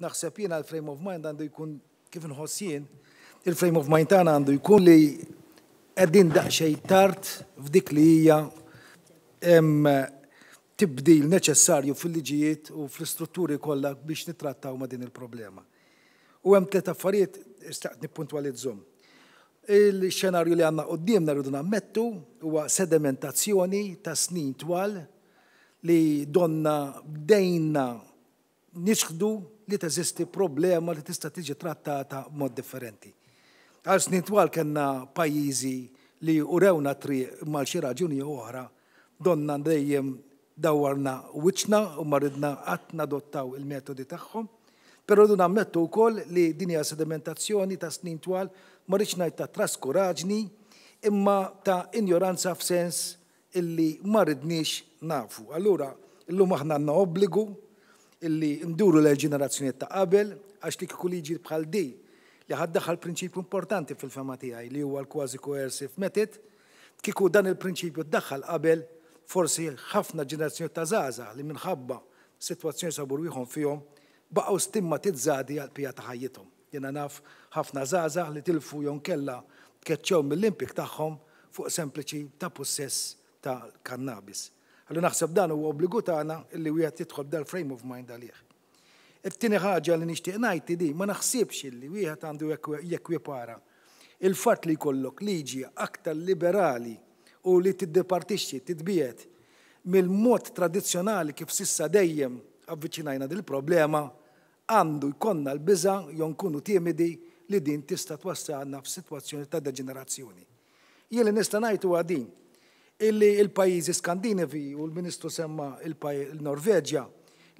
naħseb jiena l-frame of mind għandu jkun kif nħossin, il-frame of mind tagħna għandu jkun li qegħdin daqsxejn tard f'dik li hija tibdil neċessarju fil-liġijiet u fl-istrutturi kollha biex nittrattaw ma' din il-problema. U hemm tliet affarijiet istaqt nippuntwalizzhom. Il-xenarju li għanna qoddim narridu nammettu huwa sedimentazzjoni ta' snin twal li donna bdejna nixħdu li teżisti problema li tista' tiġi trattata mod differenti. Għal snin twal kena pajjiżi li urewna tri mal xi raġuni oħra donna dejjem dawarna wiċna u maridna għatna dottaw il-metodi tagħhom. Pero dun ammettu wkoll li dinja sedimentazzjoni ta' snin twal ma rridx ngħid ta' traskuraġni imma ta' injoranza f'sens illi ma ridniex nafu. Allura, illum aħna obbligu illi nduru l-ġenerazzjoniet ta' qabel għax li kikul bħal di li ħaddaħal prinċipju importanti fil-fema tiegħi li huwa l-kważi coercive method, kiku dan il-prinċipju ddaħħal qabel forsi ħafna ġenerazzjoniet ta' zaza li minħabba situazzjoni sabur wieħom fihom baqgħu stimmatizzati għal pija ta' ħajjithom. Jiena naf ħafna zaza li tilfu jon kella tkeċċew mill-impik tagħhom fuq sempliċi ta' possess ta' kannabis. Għallu naħseb dan huwa obbligu tagħna li wieħed jidħol b'dal frame of mind għalih. It-tieni ħaġa li nixtieq ngħid di ma naħsibx li wieħed għandu jekwipara il-fatt li jkollok liġi aktar liberali u li tiddepartixxi tidbiet mill-mod tradizzjonali kif sissa dejjem avviċinajna dil problema għandu jkonna l-biża jonkunu timidi li din tista' twassalna f'sitwazzjoni ta' deġenerazzjoni. Jien li nista' ngħidu għadin illi il-pajizi skandinavi u l-ministru semma il-Norveġja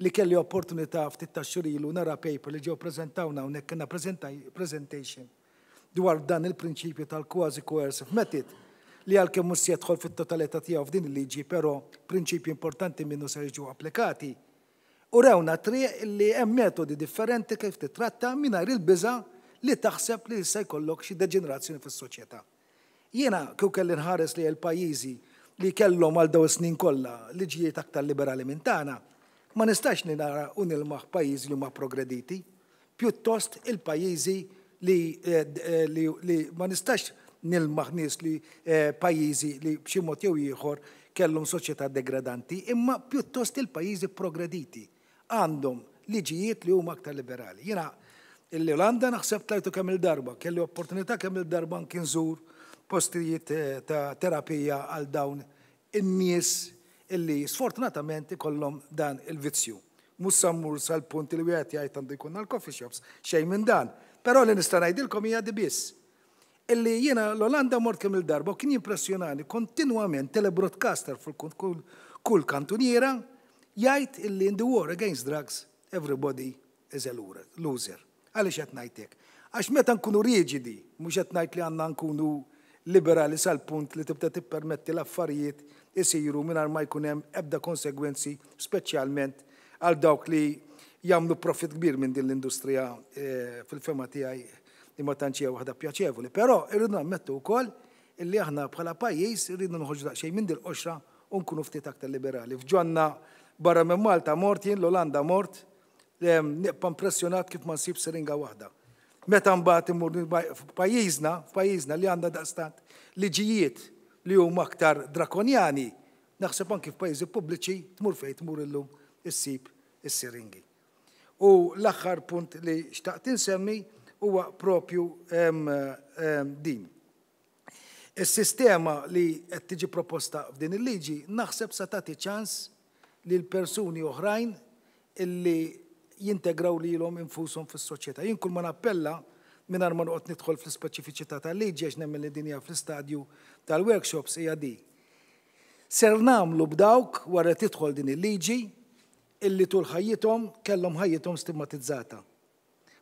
li kelli opportunità ftit taxxurilu nara paper li ġew prezentawna unek kena presentation dwar dan il-prinċipju tal-quasi coercive method li għalkemm mhux mus jadħol fit-totalità tiegħu f'din il-liġi, però prinċipju importanti minnu se jiġu applikati. U rewna tri li hemm metodi differenti kif titratta mingħajr il-biża' li taħseb li se jkollok xi deġenerazzjoni fis-soċjetà. Jiena kieku kelli nħares li l-pajjiżi li kellhom għal daw snin kollha liġijiet aktar liberali minn tagħna, ma nistax ninara unilmaħ pajjiżi li huma progrediti, pjuttost il-pajjiżi li, eh, eh, li, li ma nistax nilmaħ nies li eh, pajjiżi li b'xi mod jew ieħor kellhom soċjetà degradanti, imma pjuttost il-pajjiżi progrediti għandhom liġijiet li huma aktar liberali. Jiena l-Olanda naħseb tajtu kemm il-darba, kelli opportunità kemm il-darba nkinżur postijiet ta' terapija għal dawn in-nies illi sfortunatament ikollhom dan il-vizzju. Mus sammur sal-punt li wieħed jgħid għandu jkun għal-coffee shops, xejn minn dan. Però li nista' ngħidilkom hija di biss. Illi jiena l-Olanda mort kemm il-darba kien jimpressjonani kontinwament telebroadcaster fil-kull kull kantuniera jgħid illi in the war against drugs everybody is a loser. Għaliex qed ngħidlek? Għax meta nkunu riġidi, mhux qed ngħid li għandna nkunu liberali sal-punt li tibda tippermetti l-affarijiet isiru minn ma jkun hemm ebda konsegwenzi speċjalment għal dawk li jagħmlu profit kbir minn din l-industrija eh, fil-fema tiegħi li ma tantx waħda pjaċevoli. Però irridu nammettu wkoll illi aħna bħala pajjiż irridu nħoġġu daqsxejn minn dil-qoxra u nkunu ftit aktar liberali. F'ġonna barra minn Malta mort jien l-Olanda mort, neqpa impressjonat kif ma nsib seringa waħda Meta mbagħad imur f'pajjiżna, f'pajjiżna li għandha daqstant liġijiet li huma aktar drakonjani, naħseb anki f'pajjiżi pubbliċi tmur fejn tmur illum issib is-siringi. U l-aħħar punt li xtaqt insemmi huwa propju din. Is-sistema li qed tiġi proposta f'din il-liġi naħseb sa tagħti ċans lil persuni oħrajn illi jintegraw li l-om infusum fil-soċieta. Jien kull ma nappella minn ma noqgħod nidħol fl-ispeċifiċità tal-liġi għax nemmen li dinja fl-istadju tal-workshops hija di. Ser namlu b'dawk wara tidħol din il-liġi illi tul ħajjithom kellhom ħajjithom stigmatizzata.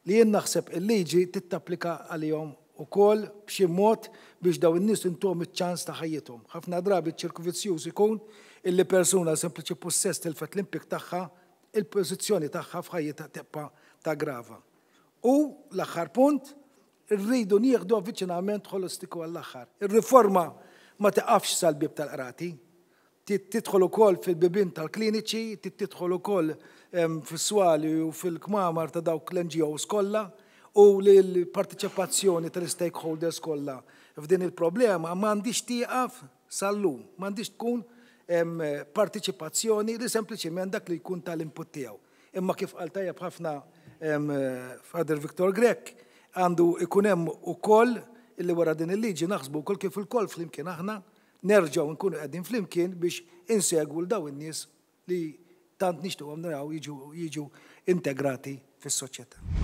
Li jien naħseb il-liġi tittapplika għalihom ukoll b'xi mod biex daw in-nies intuhom iċ-ċans ta' ħajjithom. Ħafna drabi ċirku vizzjuż ikun illi persuna sempliċi possess til-fat l-impik tagħha il-pozizjoni tagħha f'ħajja ta' teppa ta' grava. U l-aħħar punt, rridu nieħdu avviċinament ħolostiku għall-aħħar. Ir-riforma ma taqafx sal-bib tal-qrati, titħol ukoll fil-bibin tal-kliniċi, titħol ukoll fis-swali u fil-kmamar ta' dawk l-NGOs kollha u l-partiċipazzjoni tal-stakeholders kollha f'din il-problema m'għandix tieqaf sal-lum, m'għandix tkun Eh, partiċipazzjoni li sempliċiment dak li jkun tal-input tiegħu. Imma kif qal tajjeb ħafna eh, Father Viktor Grek għandu ikun hemm ukoll illi wara din il-liġi naħsbu wkoll kif il flimkien aħna nerġgħu nkunu qegħdin flimkien biex insegwu l daw in-nies li tant nixtuhom naraw jiġu integrati fis-soċjetà.